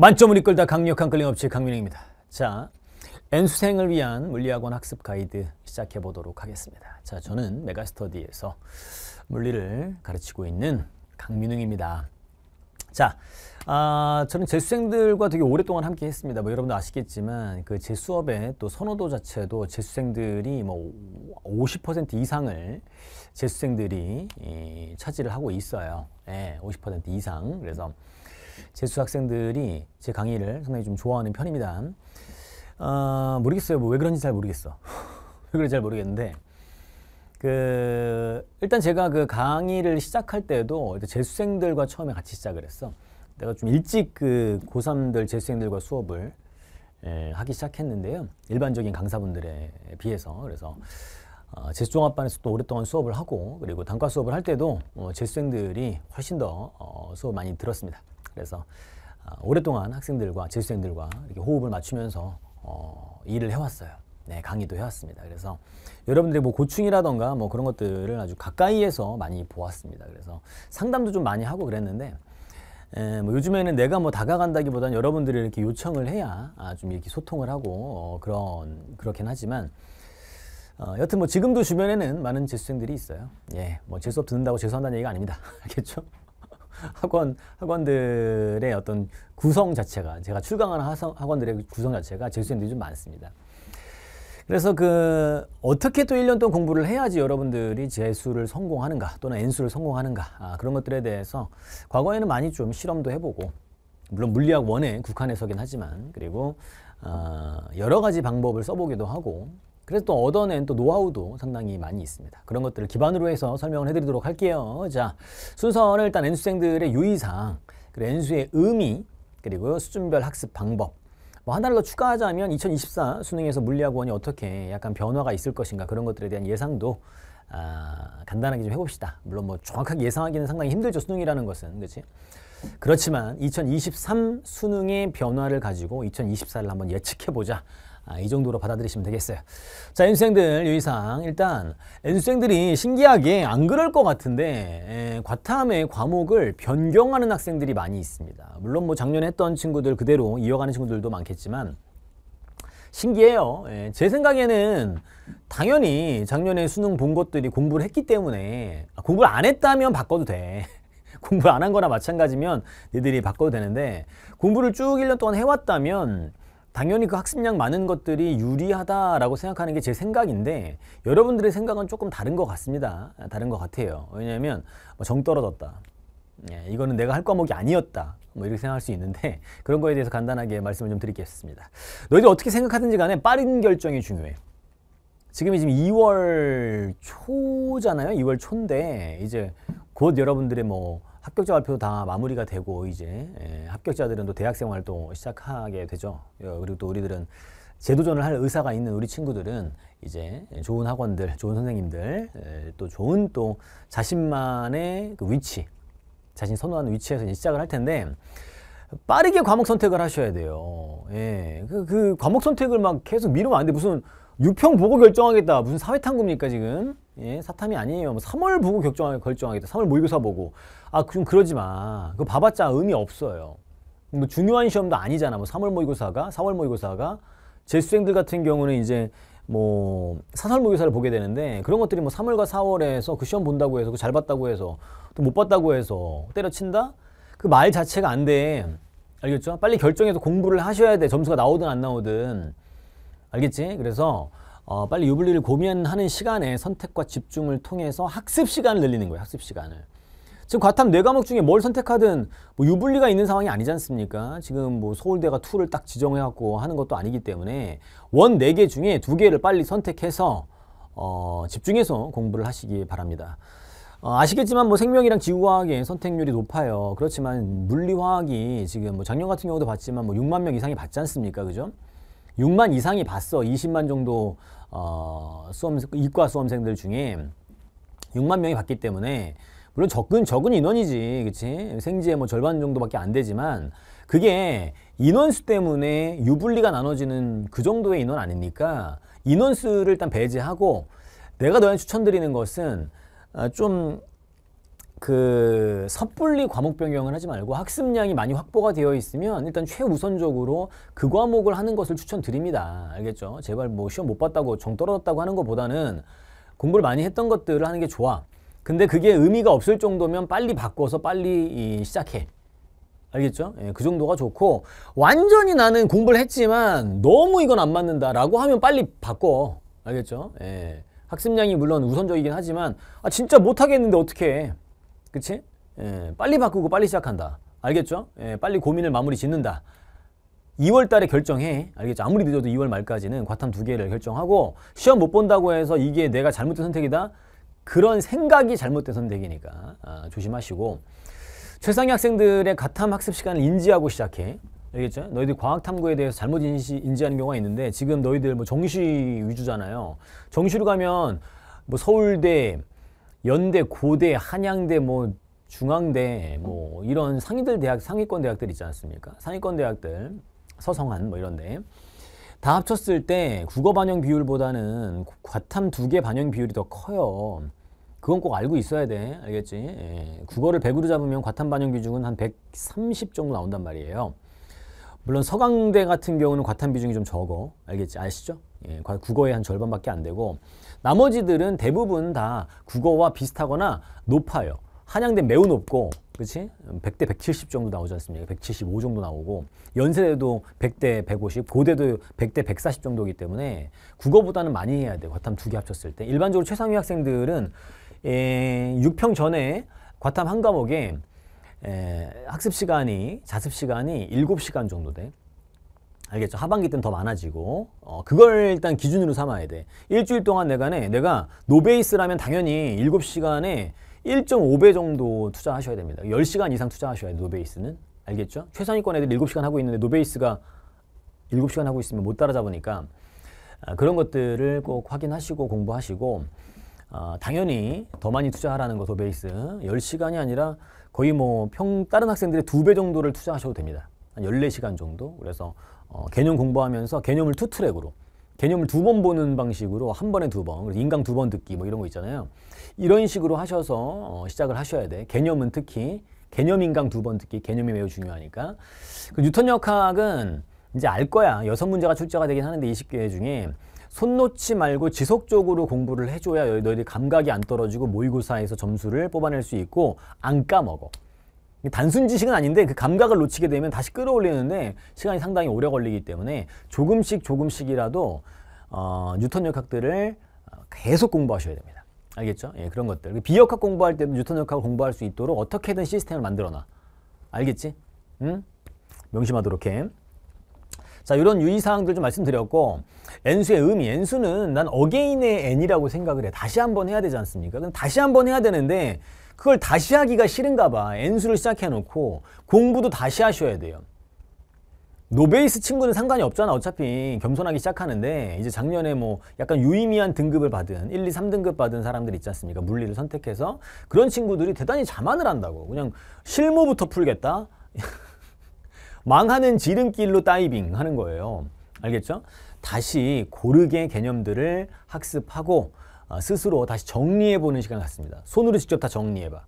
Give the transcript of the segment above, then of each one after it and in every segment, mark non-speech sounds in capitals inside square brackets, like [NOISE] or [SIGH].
만점을 이끌다 강력한 끌림업체 강민영입니다. 자, N수생을 위한 물리학원 학습 가이드 시작해 보도록 하겠습니다. 자, 저는 메가스터디에서 물리를 가르치고 있는 강민웅입니다. 자, 아, 저는 제 수생들과 되게 오랫동안 함께 했습니다. 뭐 여러분도 아시겠지만 그제 수업의 또 선호도 자체도 제 수생들이 뭐 50% 이상을 제 수생들이 차지를 하고 있어요. 예, 50% 이상. 그래서 재수 학생들이 제 강의를 상당히 좀 좋아하는 편입니다. 어, 모르겠어요. 뭐왜 그런지 잘 모르겠어. [LAUGHS] 왜 그런지 잘 모르겠는데 그 일단 제가 그 강의를 시작할 때도 재수생들과 처음에 같이 시작을 했어. 내가 좀 일찍 그 고3들 재수생들과 수업을 예, 하기 시작했는데요. 일반적인 강사분들에 비해서 그래서 어, 아, 재수종합반에서도 오랫동안 수업을 하고 그리고 단과 수업을 할 때도 어, 재수생들이 훨씬 더 어, 수업 많이 들었습니다. 그래서 아, 오랫동안 학생들과 재수생들과 이렇게 호흡을 맞추면서 어, 일을 해왔어요. 네, 강의도 해왔습니다. 그래서 여러분들이 뭐 고충이라던가 뭐 그런 것들을 아주 가까이에서 많이 보았습니다. 그래서 상담도 좀 많이 하고 그랬는데 에, 뭐 요즘에는 내가 뭐 다가간다기보다는 여러분들이 이렇게 요청을 해야 아, 좀 이렇게 소통을 하고 어, 그런 그렇긴 하지만 어, 여튼 뭐 지금도 주변에는 많은 재수생들이 있어요. 예, 뭐 재수업 듣는다고 재수한다는 얘기가 아닙니다. [LAUGHS] 알겠죠? 학원 학원들의 어떤 구성 자체가 제가 출강하는 학원들의 구성 자체가 재수생들이 좀 많습니다. 그래서 그 어떻게 또 1년 동안 공부를 해야지 여러분들이 재수를 성공하는가 또는 N수를 성공하는가 아, 그런 것들에 대해서 과거에는 많이 좀 실험도 해보고 물론 물리학 원에 국한해서긴 하지만 그리고 어, 여러 가지 방법을 써보기도 하고 그래서 또 얻어낸 또 노하우도 상당히 많이 있습니다. 그런 것들을 기반으로 해서 설명을 해드리도록 할게요. 자, 순서는 일단 N수생들의 유의사항, 그 N수의 의미, 그리고 수준별 학습 방법. 뭐 하나를 더 추가하자면 2024 수능에서 물리학원이 어떻게 약간 변화가 있을 것인가 그런 것들에 대한 예상도 아, 간단하게 좀 해봅시다. 물론 뭐 정확하게 예상하기는 상당히 힘들죠. 수능이라는 것은. 그렇지? 그렇지만 2023 수능의 변화를 가지고 2024를 한번 예측해보자. 아, 이 정도로 받아들이시면 되겠어요. 자, N수생들 유의사항. 일단 N수생들이 신기하게 안 그럴 것 같은데 에, 예, 과탐의 과목을 변경하는 학생들이 많이 있습니다. 물론 뭐 작년에 했던 친구들 그대로 이어가는 친구들도 많겠지만 신기해요. 예, 제 생각에는 당연히 작년에 수능 본 것들이 공부를 했기 때문에 아, 공부를 안 했다면 바꿔도 돼. [LAUGHS] 공부를 안 한 거나 마찬가지면 니들이 바꿔도 되는데 공부를 쭉 1년 동안 해왔다면 당연히 그 학습량 많은 것들이 유리하다라고 생각하는 게 제 생각인데 여러분들의 생각은 조금 다른 것 같습니다. 다른 것 같아요. 왜냐하면 뭐 정 떨어졌다. 예, 이거는 내가 할 과목이 아니었다. 뭐 이렇게 생각할 수 있는데 그런 거에 대해서 간단하게 말씀을 좀 드리겠습니다. 너희들 어떻게 생각하든지 간에 빠른 결정이 중요해. 지금이 지금 2월 초잖아요. 2월 초인데 이제 곧 여러분들의 뭐 합격자 발표다 마무리가 되고 이제 예, 합격자들은 또 대학생활 또 시작하게 되죠. 예, 그리고 또 우리들은 재도전을 할 의사가 있는 우리 친구들은 이제 좋은 학원들, 좋은 선생님들, 예, 또 좋은 또 자신만의 그 위치, 자신 선호하는 위치에서 이제 시작을 할 텐데 빠르게 과목 선택을 하셔야 돼요. 예, 그, 그 과목 선택을 막 계속 미루면 안 돼. 무슨 유평 보고 결정하겠다. 무슨 사회탐구입니까 지금? 예, 사탐이 아니에요. 뭐 3월 보고 결정, 결정하겠다. 3월 모의고사 보고. 아, 그럼 그러지 마. 그거 봐봤자 의미 없어요. 뭐 중요한 시험도 아니잖아. 뭐 3월 모의고사가, 4월 모의고사가. 재수생들 같은 경우는 이제 뭐 사설 모의고사를 보게 되는데 그런 것들이 뭐 3월과 4월에서 그 시험 본다고 해서 그잘 봤다고 해서 또 못 봤다고 해서 때려친다? 그 말 자체가 안 돼. 알겠죠? 빨리 결정해서 공부를 하셔야 돼. 점수가 나오든 안 나오든. 알겠지? 그래서 어, 빨리 유불리를 고민하는 시간에 선택과 집중을 통해서 학습 시간을 늘리는 거예요. 학습 시간을. 지금 과탐 네 과목 중에 뭘 선택하든 뭐 유불리가 있는 상황이 아니지 않습니까? 지금 뭐 서울대가 투를딱 지정해갖고 하는 것도 아니기 때문에 원4개 중에 2 개를 빨리 선택해서 어, 집중해서 공부를 하시기 바랍니다. 어, 아시겠지만 뭐 생명이랑 지구과학의 선택률이 높아요. 그렇지만 물리화학이 지금 뭐 작년 같은 경우도 봤지만 뭐 6만 명 이상이 받지 않습니까? 그죠? 6만 이상이 봤어. 20만 정도 어, 수험 이과 수험생들 중에 6만 명이 봤기 때문에 물론 적은 적은 인원이지, 그렇지? 생지의 뭐 절반 정도밖에 안 되지만 그게 인원수 때문에 유불리가 나눠지는 그 정도의 인원 아닙니까? 인원수를 일단 배제하고 내가 너한테 추천드리는 것은 아, 좀그 섣불리 과목 변경을 하지 말고 학습량이 많이 확보가 되어 있으면 일단 최우선적으로 그 과목을 하는 것을 추천드립니다. 알겠죠? 제발 뭐 시험 못 봤다고 정 떨어졌다고 하는 것보다는 공부를 많이 했던 것들을 하는 게 좋아. 근데 그게 의미가 없을 정도면 빨리 바꿔서 빨리 시작해. 알겠죠? 예, 그 정도가 좋고 완전히 나는 공부를 했지만 너무 이건 안 맞는다라고 하면 빨리 바꿔. 알겠죠? 예. 학습량이 물론 우선적이긴 하지만 아 진짜 못 하겠는데 어떻게 해? 그치? 예, 빨리 바꾸고 빨리 시작한다. 알겠죠? 예, 빨리 고민을 마무리 짓는다. 2월 달에 결정해. 알겠죠? 아무리 늦어도 2월 말까지는 과탐 두 개를 결정하고 시험 못 본다고 해서 이게 내가 잘못된 선택이다? 그런 생각이 잘못된 선택이니까 아, 조심하시고 최상위 학생들의 과탐 학습 시간을 인지하고 시작해. 알겠죠? 너희들 과학 탐구에 대해서 잘못 인시, 인지하는 경우가 있는데 지금 너희들 뭐 정시 위주잖아요. 정시로 가면 뭐 서울대, 연대, 고대, 한양대, 뭐 중앙대, 뭐 이런 상위들 대학, 상위권 대학들 있지 않습니까? 상위권 대학들, 서성한 뭐 이런데 다 합쳤을 때 국어 반영 비율보다는 과탐 두 개 반영 비율이 더 커요. 그건 꼭 알고 있어야 돼. 알겠지? 예. 국어를 100으로 잡으면 과탐 반영 비중은 한 130 정도 나온단 말이에요. 물론 서강대 같은 경우는 과탐 비중이 좀 적어. 알겠지? 아시죠? 예. 국어의 한 절반밖에 안 되고 나머지들은 대부분 다 국어와 비슷하거나 높아요. 한양대 매우 높고 그치? 100대 170 정도 나오지 않습니까? 175 정도 나오고 연세대도 100대 150, 고대도 100대 140 정도이기 때문에 국어보다는 많이 해야 돼요. 과탐 두 개 합쳤을 때. 일반적으로 최상위 학생들은 에, 예, 6평 전에 과탐 한 과목에 에, 학습 시간이, 자습 시간이 7시간 정도 돼. 알겠죠? 하반기 때는 더 많아지고 어, 그걸 일단 기준으로 삼아야 돼. 일주일 동안 내가네 내가 노베이스라면 당연히 7시간에 1.5배 정도 투자하셔야 됩니다. 10시간 이상 투자하셔야 돼 노베이스는. 알겠죠? 최상위권 애들 7시간 하고 있는데 노베이스가 7시간 하고 있으면 못 따라잡으니까 아, 그런 것들을 꼭 확인하시고 공부하시고 아, 당연히 더 많이 투자하라는 거 노베이스 10시간이 아니라 거의 뭐 평 다른 학생들의 2배 정도를 투자하셔도 됩니다. 한 14시간 정도. 그래서 어, 개념 공부하면서 개념을 투 트랙으로 개념을 두 번 보는 방식으로 한 번에 두 번, 인강 두 번 듣기 뭐 이런 거 있잖아요. 이런 식으로 하셔서 어, 시작을 하셔야 돼. 개념은 특히 개념 인강 두 번 듣기 개념이 매우 중요하니까. 그 뉴턴 역학은 이제 알 거야. 여섯 문제가 출제가 되긴 하는데 20개 중에 손 놓지 말고 지속적으로 공부를 해줘야 너희들 감각이 안 떨어지고 모의고사에서 점수를 뽑아낼 수 있고 안 까먹어. 단순 지식은 아닌데 그 감각을 놓치게 되면 다시 끌어올리는데 시간이 상당히 오래 걸리기 때문에 조금씩 조금씩이라도 어, 뉴턴 역학들을 어, 계속 공부하셔야 됩니다. 알겠죠? 예, 그런 것들. 그 비역학 공부할 때도 뉴턴 역학을 공부할 수 있도록 어떻게든 시스템을 만들어놔. 알겠지? 응? 명심하도록 해. 자, 이런 유의사항들 좀 말씀드렸고 N수의 의미, N수는 난 어게인의 N이라고 생각을 해. 다시 한 번 해야 되지 않습니까? 그럼 다시 한 번 해야 되는데 그걸 다시 하기가 싫은가 봐. N수를 시작해놓고 공부도 다시 하셔야 돼요. 노베이스 친구는 상관이 없잖아. 어차피 겸손하기 시작하는데 이제 작년에 뭐 약간 유의미한 등급을 받은 1, 2, 3등급 받은 사람들 있지 않습니까? 물리를 선택해서 그런 친구들이 대단히 자만을 한다고. 그냥 실무부터 풀겠다. [LAUGHS] 망하는 지름길로 다이빙 하는 거예요. 알겠죠? 다시 고르게 개념들을 학습하고 어, 스스로 다시 정리해보는 시간 같습니다. 손으로 직접 다 정리해봐.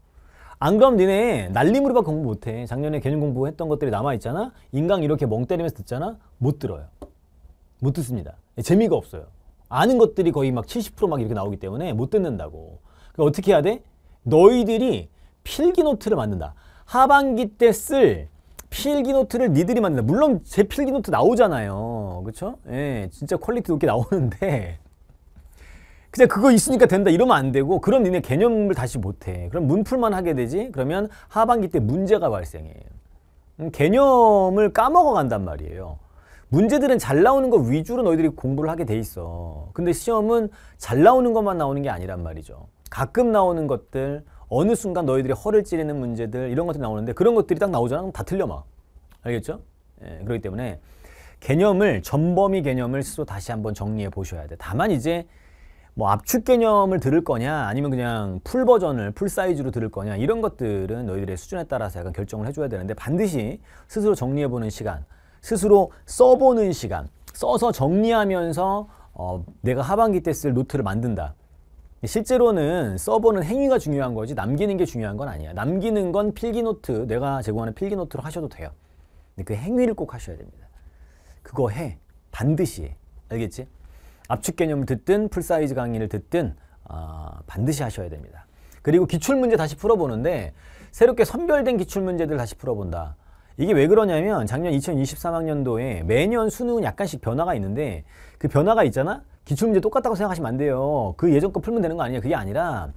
안 그럼 니네 날림으로밖에 공부 못해. 작년에 개념 공부했던 것들이 남아있잖아. 인강 이렇게 멍 때리면서 듣잖아. 못 들어요. 못 듣습니다. 예, 재미가 없어요. 아는 것들이 거의 막 70%막 이렇게 나오기 때문에 못 듣는다고. 그러 그러니까 어떻게 해야 돼? 너희들이 필기노트를 만든다. 하반기 때쓸 필기 노트를 니들이 만든다. 물론 제 필기 노트 나오잖아요. 그쵸? 예, 진짜 퀄리티 높게 나오는데. [LAUGHS] 그냥 그거 있으니까 된다 이러면 안 되고 그럼 니네 개념을 다시 못해 그럼 문풀만 하게 되지 그러면 하반기 때 문제가 발생해 음, 개념을 까먹어 간단 말이에요 문제들은 잘 나오는 거 위주로 너희들이 공부를 하게 돼 있어 근데 시험은 잘 나오는 것만 나오는 게 아니란 말이죠 가끔 나오는 것들 어느 순간 너희들이 허를 찌르는 문제들 이런 것들이 나오는데 그런 것들이 딱 나오잖아. 그럼 다 틀려 막. 알겠죠? 예, 그렇기 때문에 개념을 전범위 개념을 스스로 다시 한번 정리해 보셔야 돼. 다만 이제 뭐 압축 개념을 들을 거냐 아니면 그냥 풀 버전을 풀 사이즈로 들을 거냐 이런 것들은 너희들의 수준에 따라서 약간 결정을 해줘야 되는데 반드시 스스로 정리해 보는 시간, 스스로 써보는 시간, 써서 정리하면서 어, 내가 하반기 때 쓸 노트를 만든다. 실제로는 서버는 행위가 중요한 거지 남기는 게 중요한 건 아니야. 남기는 건 필기노트, 내가 제공하는 필기노트로 하셔도 돼요. 근데 그 행위를 꼭 하셔야 됩니다. 그거 해. 반드시 해. 알겠지? 압축 개념을 듣든 풀사이즈 강의를 듣든 아, 반드시 하셔야 됩니다. 그리고 기출문제 다시 풀어보는데 새롭게 선별된 기출문제들 다시 풀어본다. 이게 왜 그러냐면 작년 2023학년도에 매년 수능은 약간씩 변화가 있는데 그 변화가 있잖아? 기출문제 똑같다고 생각하시면 안 돼요. 그 예전 거 풀면 되는 거 아니에요. 그게 아니라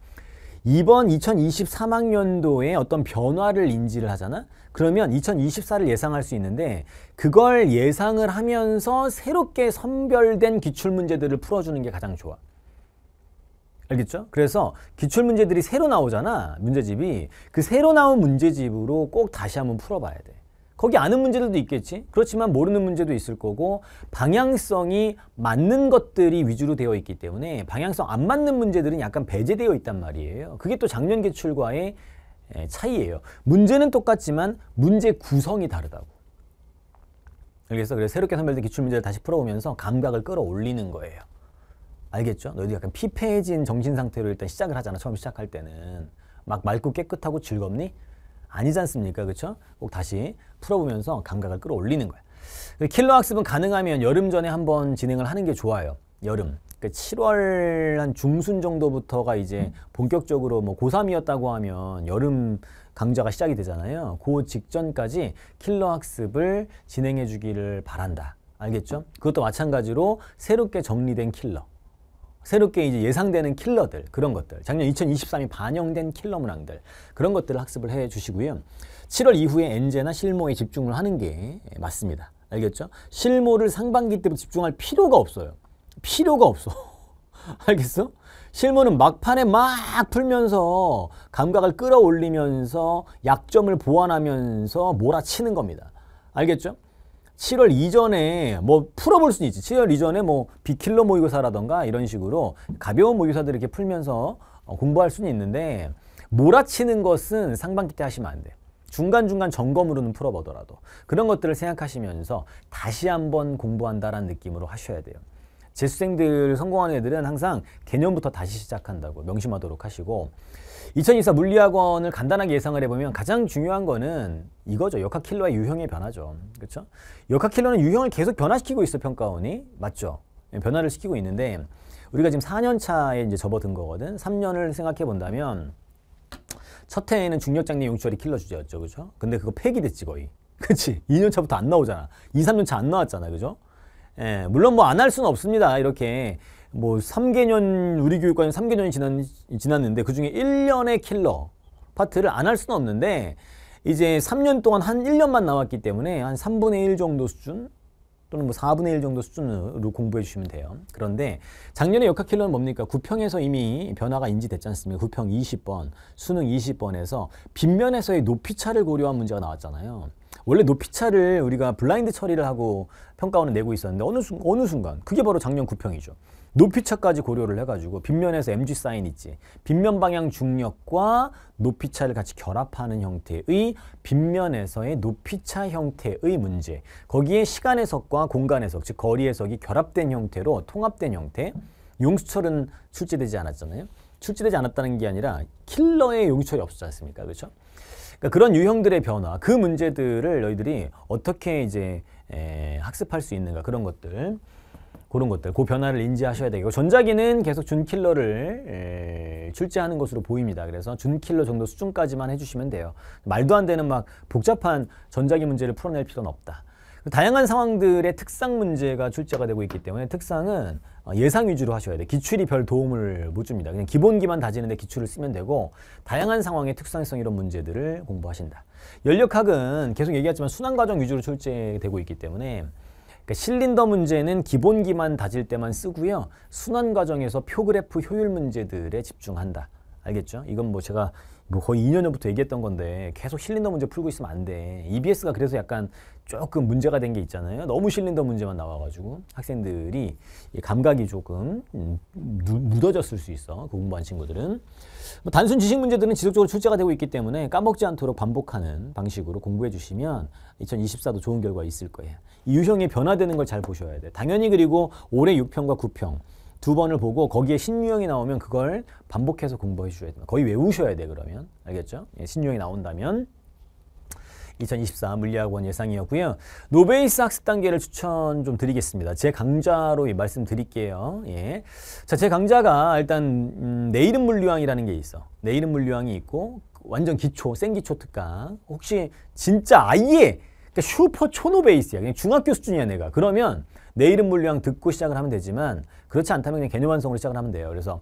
이번 2023학년도에 어떤 변화를 인지를 하잖아? 그러면 2024를 예상할 수 있는데 그걸 예상을 하면서 새롭게 선별된 기출문제들을 풀어주는 게 가장 좋아. 알겠죠? 그래서 기출문제들이 새로 나오잖아, 문제집이. 그 새로 나온 문제집으로 꼭 다시 한번 풀어봐야 돼. 거기 아는 문제들도 있겠지. 그렇지만 모르는 문제도 있을 거고 방향성이 맞는 것들이 위주로 되어 있기 때문에 방향성 안 맞는 문제들은 약간 배제되어 있단 말이에요. 그게 또 작년 기출과의 예, 차이예요. 문제는 똑같지만 문제 구성이 다르다고. 그래서 그래 새롭게 선별된 기출 문제를 다시 풀어보면서 감각을 끌어올리는 거예요. 알겠죠? 너희들 약간 피폐해진 정신 상태로 일단 시작을 하잖아. 처음 시작할 때는 막 맑고 깨끗하고 즐겁니? 아니지 않습니까? 그렇죠? 꼭 다시 풀어보면서 감각을 끌어올리는 거예요. 킬러 학습은 가능하면 여름 전에 한번 진행을 하는 게 좋아요. 여름. 7월 그러니까 한 중순 정도부터가 이제 음. 본격적으로 뭐 고3이었다고 하면 여름 강좌가 시작이 되잖아요. 그 직전까지 킬러 학습을 진행해 주기를 바란다. 알겠죠? 그것도 마찬가지로 새롭게 정리된 킬러. 새롭게 이제 예상되는 킬러들 그런 것들 작년 2023이 반영된 킬러 문항들 그런 것들을 학습을 해 주시고요. 7월 이후에 엔제나 실모에 집중을 하는 게 맞습니다. 알겠죠? 실모를 상반기 때부터 집중할 필요가 없어요. 필요가 없어. [LAUGHS] 알겠어? 실무는 막판에 막 풀면서 감각을 끌어올리면서 약점을 보완하면서 몰아치는 겁니다. 알겠죠? 7월 이전에 뭐 풀어볼 수 있지. 7월 이전에 뭐 비킬러 모의고사라던가 이런 식으로 가벼운 모의고사들 이렇게 풀면서 어, 공부할 수는 있는데 몰아치는 것은 상반기 때 하시면 안 돼요. 중간중간 점검으로는 풀어보더라도 그런 것들을 생각하시면서 다시 한번 공부한다라는 느낌으로 하셔야 돼요. 재수생들 성공하는 애들은 항상 개념부터 다시 시작한다고 명심하도록 하시고 2024 물리학원을 간단하게 예상을 해보면 가장 중요한 거는 이거죠. 역학 킬러의 유형의 변화죠. 그렇죠? 역학 킬러는 유형을 계속 변화시키고 있어 평가원이 맞죠? 예, 변화를 시키고 있는데 우리가 지금 4년 차에 이제 접어든 거거든. 3년을 생각해 본다면 첫 해에는 중력장례 용추리 킬러 주제였죠. 그렇죠? 근데 그거 폐기됐지 거의. 그치? 2년 차부터 안 나오잖아. 2, 3년 차 안 나왔잖아. 그죠? 렇 예, 물론 뭐 안 할 수는 없습니다. 이렇게 뭐 3개년 우리 교육과는 3개년이 지난, 지났는데 그중에 1년의 킬러 파트를 안 할 수는 없는데 이제 3년 동안 한 1년만 남았기 때문에 한 3분의 1 정도 수준 또는 뭐 4분의 1 정도 수준으로 공부해 주시면 돼요. 그런데 작년에 역학킬러는 뭡니까? 구평에서 이미 변화가 인지됐지 않습니까? 구평 20번, 수능 20번에서 빗면에서의 높이 차를 고려한 문제가 나왔잖아요. 원래 높이 차를 우리가 블라인드 처리를 하고 평가원을 내고 있었는데 어느, 순, 어느 순간 그게 바로 작년 구평이죠. 높이차까지 고려를 해가지고 빗면에서 MG 사인 있지. 빗면 방향 중력과 높이차를 같이 결합하는 형태의 빗면에서의 높이차 형태의 문제. 거기에 시간 해석과 공간 해석, 즉 거리 해석이 결합된 형태로 통합된 형태. 용수철은 출제되지 않았잖아요. 출제되지 않았다는 게 아니라 킬러의 용수철이 없었지 않습니까? 그렇죠? 그러니까 그런 유형들의 변화, 그 문제들을 너희들이 어떻게 이제 에, 학습할 수 있는가 그런 것들 그런 것들, 그 변화를 인지하셔야 되고 전자기는 계속 준킬러를 에, 출제하는 것으로 보입니다. 그래서 준킬러 정도 수준까지만 해주시면 돼요. 말도 안 되는 막 복잡한 전자기 문제를 풀어낼 필요는 없다. 다양한 상황들의 특상 문제가 출제가 되고 있기 때문에 특상은 어, 예상 위주로 하셔야 돼요. 기출이 별 도움을 못 줍니다. 그냥 기본기만 다지는데 기출을 쓰면 되고 다양한 상황의 특성성 이런 문제들을 공부하신다. 연력학은 계속 얘기하지만 순환과정 위주로 출제되고 있기 때문에 그러니까 실린더 문제는 기본기만 다질 때만 쓰고요. 순환 과정에서 표그래프 효율 문제들에 집중한다. 알겠죠? 이건 뭐 제가 뭐 거의 2년 전부터 얘기했던 건데 계속 실린더 문제 풀고 있으면 안 돼. EBS가 그래서 약간 조금 문제가 된 게 있잖아요. 너무 실린더 문제만 나와가지고 학생들이 감각이 조금 음, 묻어졌을 수 있어. 그 공부한 친구들은. 뭐 단순 지식 문제들은 지속적으로 출제가 되고 있기 때문에 까먹지 않도록 반복하는 방식으로 공부해 주시면 2024도 좋은 결과 있을 거예요. 이 유형이 변화되는 걸 잘 보셔야 돼. 당연히 그리고 올해 6평과 9평 두 번을 보고 거기에 신유형이 나오면 그걸 반복해서 공부해 주셔야 됩니다. 거의 외우셔야 돼 그러면. 알겠죠? 예, 신유형이 나온다면 2024 물리학원 예상이었고요. 노베이스 학습 단계를 추천 좀 드리겠습니다. 제 강좌로 말씀드릴게요. 예. 자, 제 강좌가 일단 음, 내일은 물리왕이라는 게 있어. 내일은 물리왕이 있고 완전 기초, 생기초 특강. 혹시 진짜 아예 그러니까 슈퍼 초노 베이스야. 그냥 중학교 수준이야 내가. 그러면 내 이름 물량 듣고 시작을 하면 되지만 그렇지 않다면 그냥 개념 완성으로 시작을 하면 돼요. 그래서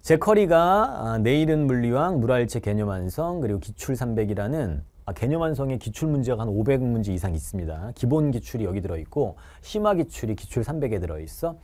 제커리가 아, 내일은 물리왕, 물알체 개념 완성, 그리고 기출 300이라는 아, 개념 완성의 기출 문제가 한 500문제 이상 있습니다. 기본 기출이 여기 들어있고 심화 기출이 기출 300에 들어있어.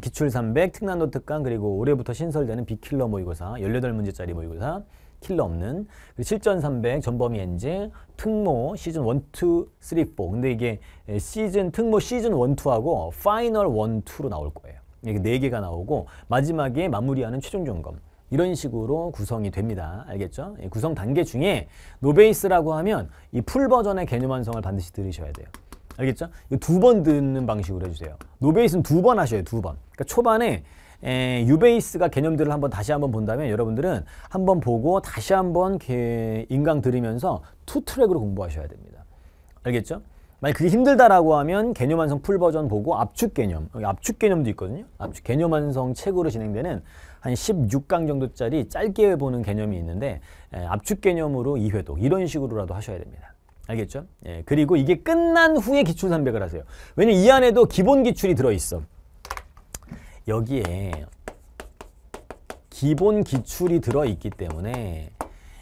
기출 300, 특난도 특강, 그리고 올해부터 신설되는 비킬러 모의고사, 18문제짜리 모의고사, 킬러 없는 그 실전 300 전범위 엔진 특모 시즌 1, 2, 3, 4 근데 이게 시즌 특모 시즌 1, 2하고 파이널 1, 2로 나올 거예요 이게 4개가 나오고 마지막에 마무리하는 최종 점검 이런 식으로 구성이 됩니다. 알겠죠? 구성 단계 중에 노베이스라고 하면 이 풀 버전의 개념 완성을 반드시 들으셔야 돼요. 알겠죠? 두 번 듣는 방식으로 해주세요. 노베이스는 두 번 하셔요. 야돼두 번. 그러니까 초반에 에, 유베이스가 개념들을 한번 다시 한번 본다면 여러분들은 한번 보고 다시 한번 인강 들으면서 투 트랙으로 공부하셔야 됩니다. 알겠죠? 만약 그게 힘들다라고 하면 개념 완성 풀 버전 보고 압축 개념, 여기 압축 개념도 있거든요. 압축 개념 완성 책으로 진행되는 한 16강 정도짜리 짧게 보는 개념이 있는데 에, 압축 개념으로 2회독 이런 식으로라도 하셔야 됩니다. 알겠죠? 예, 그리고 이게 끝난 후에 기출 300을 하세요. 왜냐면 이 안에도 기본 기출이 들어있어. 여기에 기본 기출이 들어있기 때문에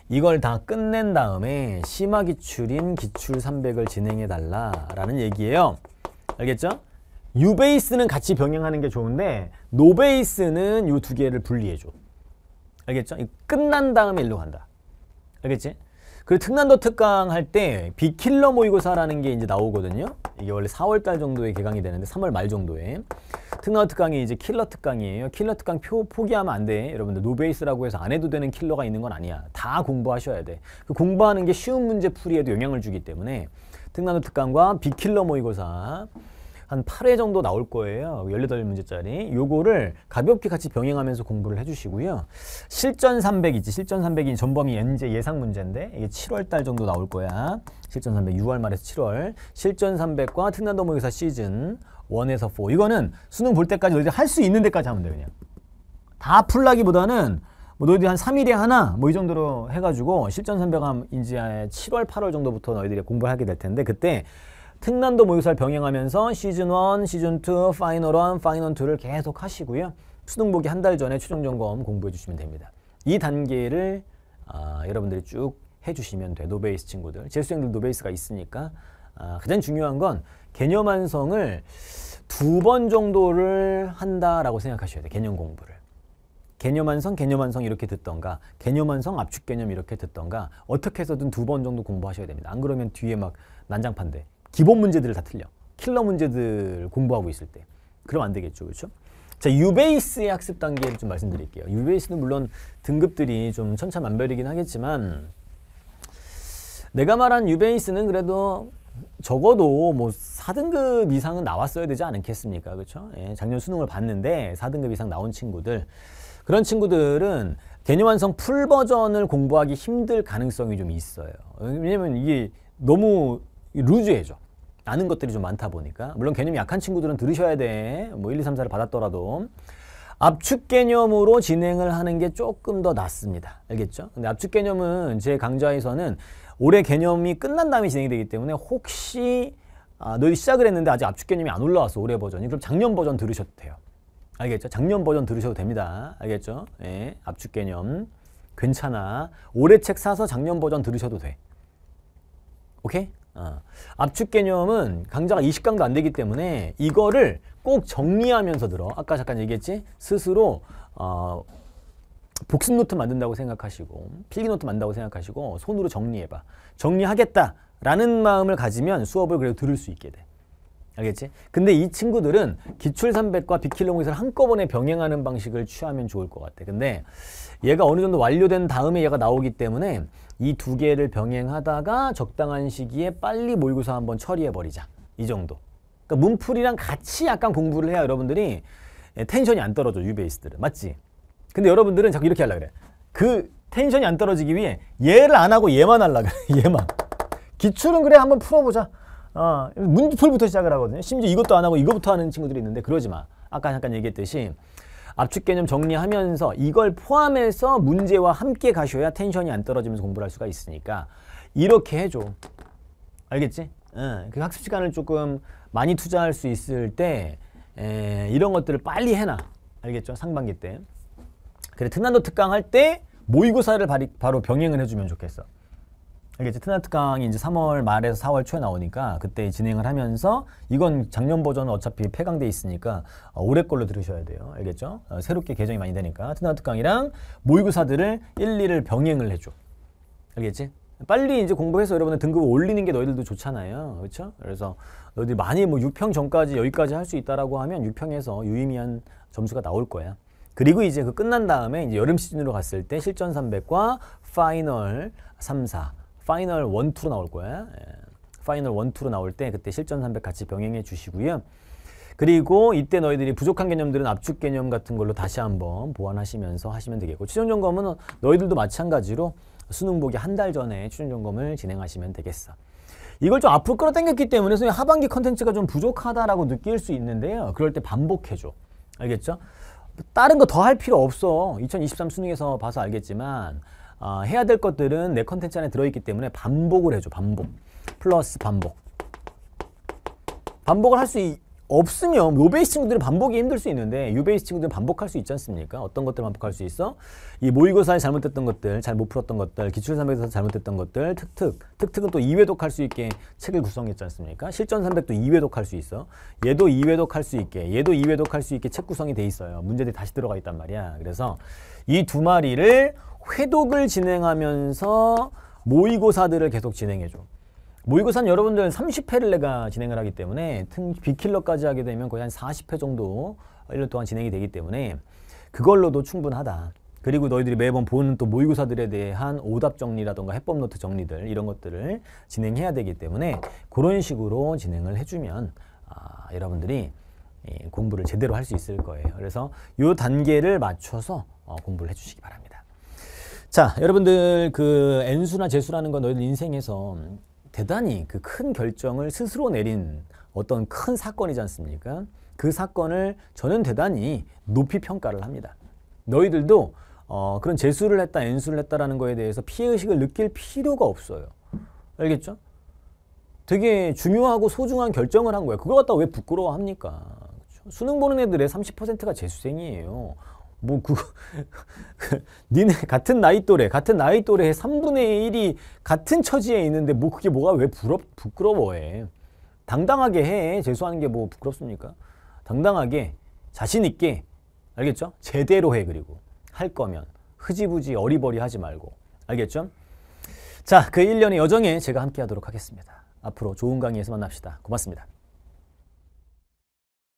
이걸 다 끝낸 다음에 심화 기출인 기출 300을 진행해달라 라는 얘기예요. 알겠죠? 유베이스는 같이 병행하는 게 좋은데 노베이스는 이 두 개를 분리해줘. 알겠죠? 끝난 다음에 일로 간다. 알겠지? 그리고 특난도 특강 할때 비킬러 모의고사라는 게 이제 나오거든요. 이게 원래 4월달 정도에 개강이 되는데 3월 말 정도에 특난도 특강이 이제 킬러 특강이에요. 킬러 특강 표 포기하면 안 돼. 여러분들 노베이스라고 해서 안 해도 되는 킬러가 있는 건 아니야. 다 공부하셔야 돼. 그 공부하는 게 쉬운 문제 풀이에도 영향을 주기 때문에 특난도 특강과 비킬러 모의고사 한 8회 정도 나올 거예요. 18문제짜리. 요거를 가볍게 같이 병행하면서 공부를 해주시고요. 실전 300이지 실전 300이 전범이 엔제 예상 문제인데 이게 7월 달 정도 나올 거야. 실전 300, 6월 말에서 7월. 실전 300과 특난도 모의사 시즌 1에서 4. 이거는 수능 볼 때까지 너희들 할 수 있는 데까지 하면 돼, 그냥. 다 풀라기보다는 뭐 너희들이 한 3일에 하나 뭐 이 정도로 해가지고 실전 3 0 0인지하 7월 8월 정도부터 너희들이 공부를 하게 될 텐데 그때 특난도 모의고사를 병행하면서 시즌 1, 시즌 2, 파이널 1, 파이널 2를 계속 하시고요. 수능 보기 한 달 전에 최종 점검 공부해 주시면 됩니다. 이 단계를 아, 여러분들이 쭉 해주시면 돼. 요 노베이스 친구들. 재수생들 노베이스가 있으니까 아, 가장 중요한 건 개념 완성을 두 번 정도를 한다라고 생각하셔야 돼. 요 개념 공부를. 개념 완성, 개념 완성 이렇게 듣던가 개념 완성, 압축 개념 이렇게 듣던가 어떻게 해서든 두 번 정도 공부하셔야 됩니다. 안 그러면 뒤에 막 난장판돼. 기본 문제들을 다 틀려. 킬러 문제들 공부하고 있을 때. 그럼 안 되겠죠. 그렇죠? 자, 유베이스의 학습 단계를 좀 말씀드릴게요. 유베이스는 물론 등급들이 좀 천차만별이긴 하겠지만 내가 말한 유베이스는 그래도 적어도 뭐 4등급 이상은 나왔어야 되지 않겠습니까? 그렇죠? 예, 작년 수능을 봤는데 4등급 이상 나온 친구들 그런 친구들은 개념 완성 풀 버전을 공부하기 힘들 가능성이 좀 있어요. 왜냐면 이게 너무 루즈해져. 아는 것들이 좀 많다 보니까. 물론 개념이 약한 친구들은 들으셔야 돼. 뭐 1, 2, 3, 4를 받았더라도. 압축 개념으로 진행을 하는 게 조금 더 낫습니다. 알겠죠? 근데 압축 개념은 제 강좌에서는 올해 개념이 끝난 다음에 진행이 되기 때문에 혹시 아, 너희 시작을 했는데 아직 압축 개념이 안 올라왔어. 올해 버전이. 그럼 작년 버전 들으셔도 돼요. 알겠죠? 작년 버전 들으셔도 됩니다. 알겠죠? 예, 압축 개념. 괜찮아. 올해 책 사서 작년 버전 들으셔도 돼. 오케이? 어. 압축 개념은 강좌가 20강도 안 되기 때문에 이거를 꼭 정리하면서 들어. 아까 잠깐 얘기했지? 스스로 어, 복습 노트 만든다고 생각하시고 필기 노트 만든다고 생각하시고 손으로 정리해봐. 정리하겠다라는 마음을 가지면 수업을 그래도 들을 수 있게 돼. 알겠지? 근데 이 친구들은 기출 300과 비킬롱에서 한꺼번에 병행하는 방식을 취하면 좋을 것 같아. 근데 얘가 어느 정도 완료된 다음에 얘가 나오기 때문에 이 두 개를 병행하다가 적당한 시기에 빨리 모의고사 한번 처리해버리자. 이 정도. 그러니까 문풀이랑 같이 약간 공부를 해야 여러분들이 예, 텐션이 안 떨어져, 유베이스들은. 맞지? 근데 여러분들은 자꾸 이렇게 하려 그래. 그 텐션이 안 떨어지기 위해 얘를 안 하고 얘만 하려 그래. [LAUGHS] 얘만. 기출은 그래 한번 풀어보자. 어, 문풀부터 시작을 하거든요. 심지어 이것도 안 하고 이것부터 하는 친구들이 있는데 그러지 마. 아까 잠깐 얘기했듯이 압축 개념 정리하면서 이걸 포함해서 문제와 함께 가셔야 텐션이 안 떨어지면서 공부를 할 수가 있으니까 이렇게 해줘. 알겠지? 응. 그 학습 시간을 조금 많이 투자할 수 있을 때 에, 이런 것들을 빨리 해놔. 알겠죠? 상반기 때. 그래, 특난도 특강 할 때 모의고사를 바로 병행을 해주면 좋겠어. 이게 이제 트나트강이 이제 3월 말에서 4월 초에 나오니까 그때 진행을 하면서 이건 작년 버전은 어차피 폐강돼 있으니까 어, 올해 걸로 들으셔야 돼요. 알겠죠? 어, 새롭게 개정이 많이 되니까 트나트강이랑 모의고사들을 1, 2를 병행을 해줘. 알겠지? 빨리 이제 공부해서 여러분의 등급을 올리는 게 너희들도 좋잖아요. 그렇죠? 그래서 너희들 많이 뭐 6평 전까지 여기까지 할 수 있다라고 하면 6평에서 유의미한 점수가 나올 거야. 그리고 이제 그 끝난 다음에 이제 여름 시즌으로 갔을 때 실전 300과 파이널 3, 4 파이널 1, 2로 나올 거야. 예. 파이널 1, 2로 나올 때 그때 실전 300 같이 병행해 주시고요. 그리고 이때 너희들이 부족한 개념들은 압축 개념 같은 걸로 다시 한번 보완하시면서 하시면 되겠고 추정 점검은 너희들도 마찬가지로 수능 보기 한 달 전에 추정 점검을 진행하시면 되겠어. 이걸 좀 앞으로 끌어당겼기 때문에 하반기 컨텐츠가 좀 부족하다라고 느낄 수 있는데요. 그럴 때 반복해줘. 알겠죠? 다른 거 더 할 필요 없어. 2023 수능에서 봐서 알겠지만 아, 해야 될 것들은 내 컨텐츠 안에 들어있기 때문에 반복을 해줘. 반복. 플러스 반복. 반복을 할수 없으면 요베이스 친구들은 반복이 힘들 수 있는데 유베이스 친구들은 반복할 수 있지 않습니까? 어떤 것들 반복할 수 있어? 이 모의고사에 잘못됐던 것들, 잘 못 풀었던 것들, 기출삼백에서 잘못됐던 것들, 특특, 특특은 또 2회독 할수 있게 책을 구성했지 않습니까? 실전 300도 2회독 할수 있어. 얘도 2회독 할수 있게, 얘도 2회독 할수 있게 책 구성이 돼 있어요. 문제들이 다시 들어가 있단 말이야. 그래서 이 두 마리를 회독을 진행하면서 모의고사들을 계속 진행해줘. 모의고사는 여러분들 30회를 내가 진행을 하기 때문에 특, 비킬러까지 하게 되면 거의 한 40회 정도 1년 동안 진행이 되기 때문에 그걸로도 충분하다. 그리고 너희들이 매번 보는 또 모의고사들에 대한 오답 정리라던가 해법 노트 정리들 이런 것들을 진행해야 되기 때문에 그런 식으로 진행을 해주면 아, 여러분들이 예, 공부를 제대로 할 수 있을 거예요. 그래서 이 단계를 맞춰서 어, 공부를 해주시기 바랍니다. 자, 여러분들 그 N수나 재수라는 건 너희들 인생에서 대단히 그 큰 결정을 스스로 내린 어떤 큰 사건이지 않습니까? 그 사건을 저는 대단히 높이 평가를 합니다. 너희들도 어, 그런 재수를 했다, 엔수를 했다라는 거에 대해서 피해의식을 느낄 필요가 없어요. 알겠죠? 되게 중요하고 소중한 결정을 한 거예요. 그거 갖다 왜 부끄러워합니까? 그렇죠? 수능 보는 애들의 30%가 재수생이에요. 뭐, 그, [LAUGHS] 니네 같은 나이 또래, 같은 나이 또래의 3분의 1이 같은 처지에 있는데 뭐 그게 뭐가 왜 부럽, 부끄러워해. 당당하게 해. 재수하는 게 뭐 부끄럽습니까? 당당하게, 자신있게, 알겠죠? 제대로 해, 그리고. 할 거면. 흐지부지 어리버리 하지 말고. 알겠죠? 자, 그 1년의 여정에 제가 함께 하도록 하겠습니다. 앞으로 좋은 강의에서 만납시다. 고맙습니다.